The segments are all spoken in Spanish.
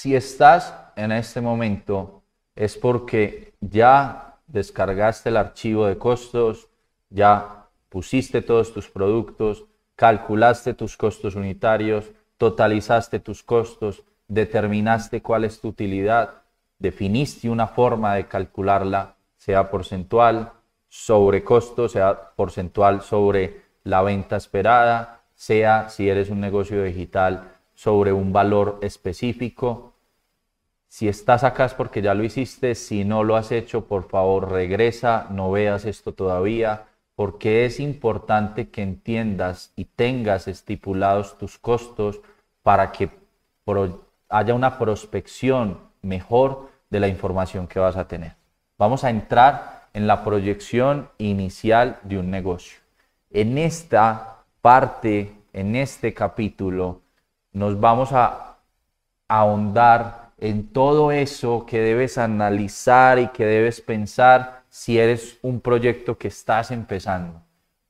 Si estás en este momento es porque ya descargaste el archivo de costos, ya pusiste todos tus productos, calculaste tus costos unitarios, totalizaste tus costos, determinaste cuál es tu utilidad, definiste una forma de calcularla, sea porcentual sobre costo, sea porcentual sobre la venta esperada, sea si eres un negocio digital sobre un valor específico, si estás acá es porque ya lo hiciste, si no lo has hecho, por favor regresa, no veas esto todavía, porque es importante que entiendas y tengas estipulados tus costos para que haya una prospección mejor de la información que vas a tener. Vamos a entrar en la proyección inicial de un negocio. En esta parte, en este capítulo, nos vamos a ahondar en todo eso que debes analizar y que debes pensar si eres un proyecto que estás empezando.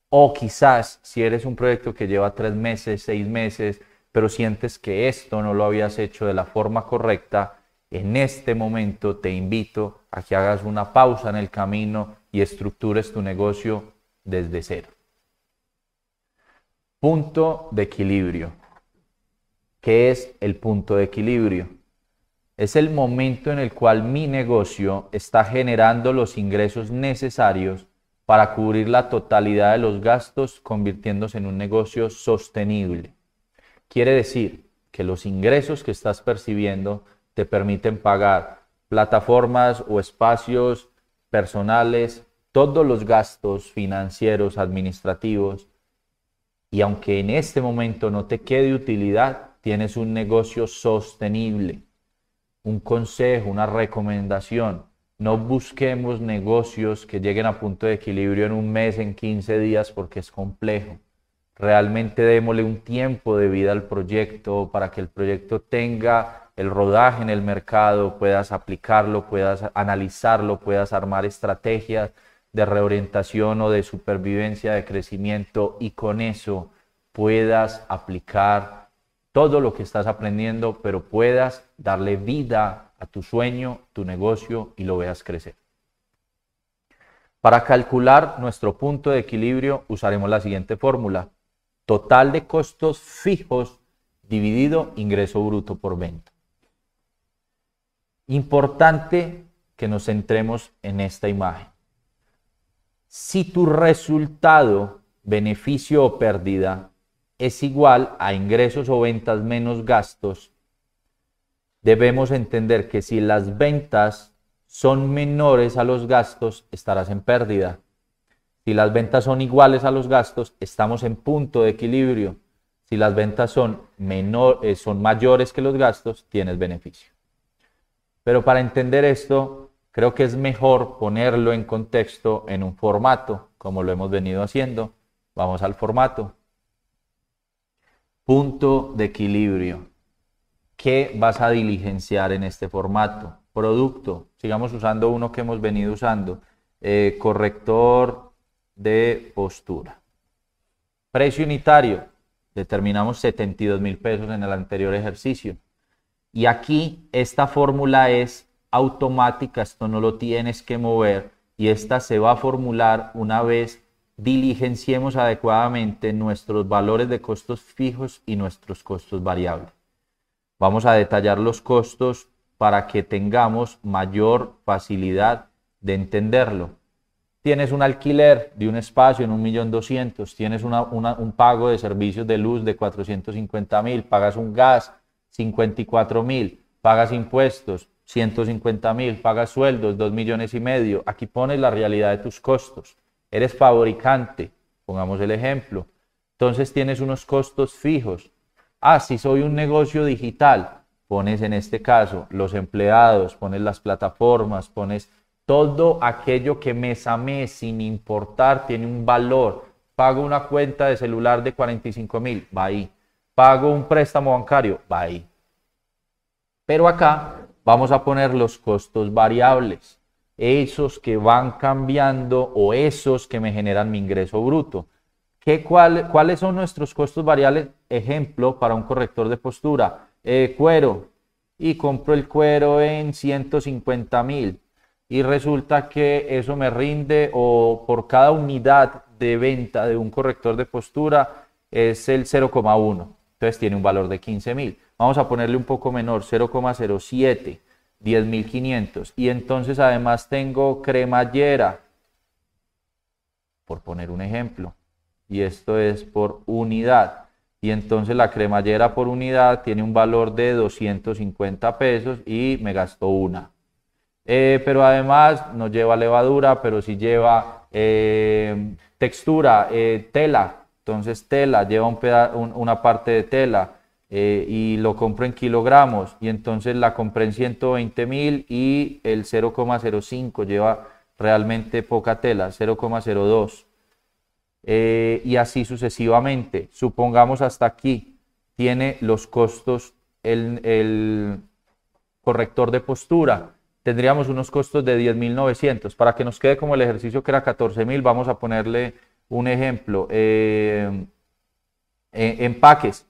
O quizás si eres un proyecto que lleva tres meses, seis meses, pero sientes que esto no lo habías hecho de la forma correcta, en este momento te invito a que hagas una pausa en el camino y estructures tu negocio desde cero. Punto de equilibrio. ¿Qué es el punto de equilibrio? es el momento en el cual mi negocio está generando los ingresos necesarios para cubrir la totalidad de los gastos, convirtiéndose en un negocio sostenible. Quiere decir que los ingresos que estás percibiendo te permiten pagar plataformas o espacios personales, todos los gastos financieros, administrativos, y aunque en este momento no te quede utilidad, tienes un negocio sostenible un consejo, una recomendación. No busquemos negocios que lleguen a punto de equilibrio en un mes, en 15 días, porque es complejo. Realmente démosle un tiempo de vida al proyecto para que el proyecto tenga el rodaje en el mercado, puedas aplicarlo, puedas analizarlo, puedas armar estrategias de reorientación o de supervivencia, de crecimiento y con eso puedas aplicar todo lo que estás aprendiendo, pero puedas darle vida a tu sueño, tu negocio y lo veas crecer. Para calcular nuestro punto de equilibrio usaremos la siguiente fórmula. Total de costos fijos dividido ingreso bruto por venta. Importante que nos centremos en esta imagen. Si tu resultado, beneficio o pérdida es igual a ingresos o ventas menos gastos, debemos entender que si las ventas son menores a los gastos, estarás en pérdida. Si las ventas son iguales a los gastos, estamos en punto de equilibrio. Si las ventas son, menor, eh, son mayores que los gastos, tienes beneficio. Pero para entender esto, creo que es mejor ponerlo en contexto en un formato, como lo hemos venido haciendo. Vamos al formato. Punto de equilibrio. ¿Qué vas a diligenciar en este formato? Producto. Sigamos usando uno que hemos venido usando. Eh, corrector de postura. Precio unitario. Determinamos 72 mil pesos en el anterior ejercicio. Y aquí esta fórmula es automática, esto no lo tienes que mover y esta se va a formular una vez diligenciemos adecuadamente nuestros valores de costos fijos y nuestros costos variables. Vamos a detallar los costos para que tengamos mayor facilidad de entenderlo. Tienes un alquiler de un espacio en 1.200.000, tienes una, un pago de servicios de luz de 450.000, pagas un gas 54.000, pagas impuestos 150.000, pagas sueldos dos millones y medio. Aquí pones la realidad de tus costos. Eres fabricante, pongamos el ejemplo. Entonces tienes unos costos fijos. Ah, si soy un negocio digital, pones en este caso los empleados, pones las plataformas, pones todo aquello que mes a mes, sin importar, tiene un valor. Pago una cuenta de celular de 45 mil, va ahí. Pago un préstamo bancario, va ahí. Pero acá vamos a poner los costos variables esos que van cambiando o esos que me generan mi ingreso bruto. ¿Qué, ¿Cuáles son nuestros costos variables? Ejemplo, para un corrector de postura, eh, cuero, y compro el cuero en 150 mil y resulta que eso me rinde o por cada unidad de venta de un corrector de postura es el 0,1. Entonces tiene un valor de 15 mil. Vamos a ponerle un poco menor, 0,07. 10.500. Y entonces además tengo cremallera, por poner un ejemplo. Y esto es por unidad. Y entonces la cremallera por unidad tiene un valor de 250 pesos y me gastó una. Eh, pero además no lleva levadura, pero sí lleva eh, textura, eh, tela. Entonces tela, lleva una parte de tela eh, y lo compro en kilogramos y entonces la compré en 120 mil y el 0,05 lleva realmente poca tela, 0,02. Eh, y así sucesivamente. Supongamos hasta aquí tiene los costos el, corrector de postura. Tendríamos unos costos de 10.900. Para que nos quede como el ejercicio que era 14.000, vamos a ponerle un ejemplo. Eh, empaques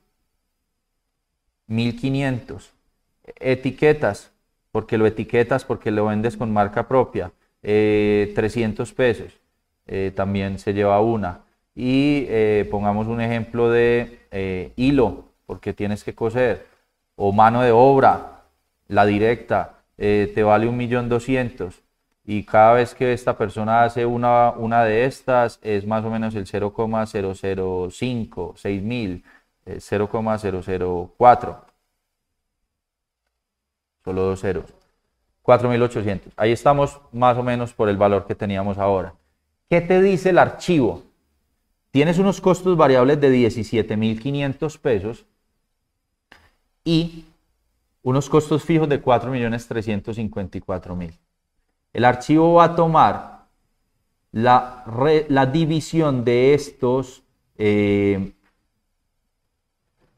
1500. Etiquetas, porque lo etiquetas, porque lo vendes con marca propia, 300 eh, pesos. Eh, también se lleva una. Y eh, pongamos un ejemplo de hilo, porque tienes que coser, o mano de obra, la directa, te vale 1.200.000 y cada vez que esta persona hace una, una de estas es más o menos el 0,005, 6000. 0,004. Eh, Solo dos ceros. 4.800. Ahí estamos más o menos por el valor que teníamos ahora. ¿Qué te dice el archivo? Tienes unos costos variables de 17.500 pesos y unos costos fijos de 4.354.000. El archivo va a tomar la, división de estos eh,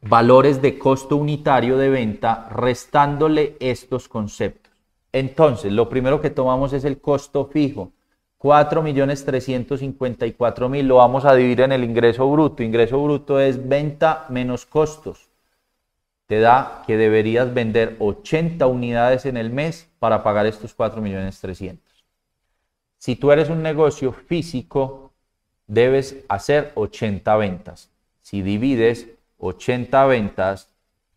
valores de costo unitario de venta restándole estos conceptos. Entonces, lo primero que tomamos es el costo fijo. 4.354.000 lo vamos a dividir en el ingreso bruto. Ingreso bruto es venta menos costos. Te da que deberías vender 80 unidades en el mes para pagar estos 4.300.000. Si tú eres un negocio físico, debes hacer 80 ventas. Si divides 80 ventas,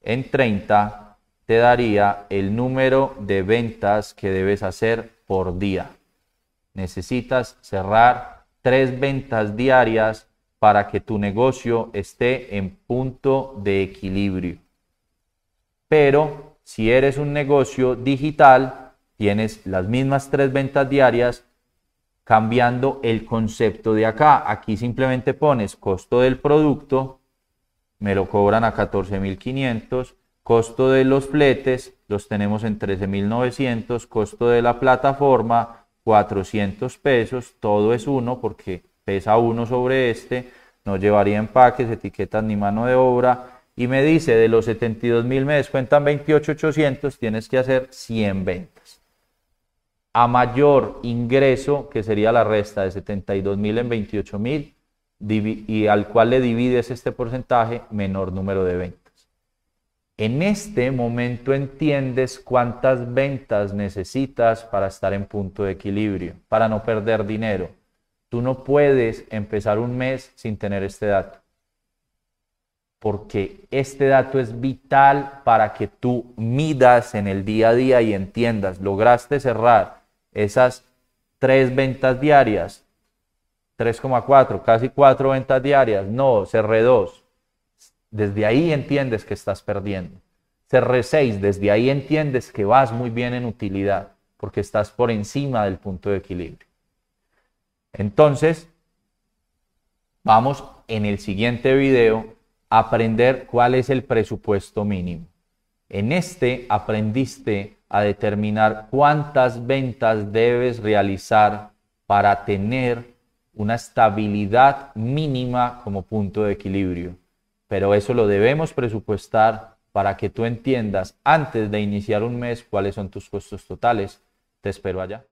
en 30 te daría el número de ventas que debes hacer por día. Necesitas cerrar tres ventas diarias para que tu negocio esté en punto de equilibrio. Pero si eres un negocio digital, tienes las mismas tres ventas diarias cambiando el concepto de acá. Aquí simplemente pones costo del producto me lo cobran a 14.500. Costo de los fletes los tenemos en 13.900. Costo de la plataforma 400 pesos. Todo es uno porque pesa uno sobre este. No llevaría empaques, etiquetas ni mano de obra. Y me dice, de los 72.000 me descuentan 28.800, tienes que hacer 100 ventas. A mayor ingreso, que sería la resta de 72.000 en 28.000, y al cual le divides este porcentaje, menor número de ventas. En este momento entiendes cuántas ventas necesitas para estar en punto de equilibrio, para no perder dinero. Tú no puedes empezar un mes sin tener este dato, porque este dato es vital para que tú midas en el día a día y entiendas, lograste cerrar esas tres ventas diarias, 3,4, casi 4 ventas diarias. No, cerré 2. Desde ahí entiendes que estás perdiendo. cr 6, desde ahí entiendes que vas muy bien en utilidad, porque estás por encima del punto de equilibrio. Entonces, vamos en el siguiente video a aprender cuál es el presupuesto mínimo. En este aprendiste a determinar cuántas ventas debes realizar para tener una estabilidad mínima como punto de equilibrio. Pero eso lo debemos presupuestar para que tú entiendas antes de iniciar un mes cuáles son tus costos totales. Te espero allá.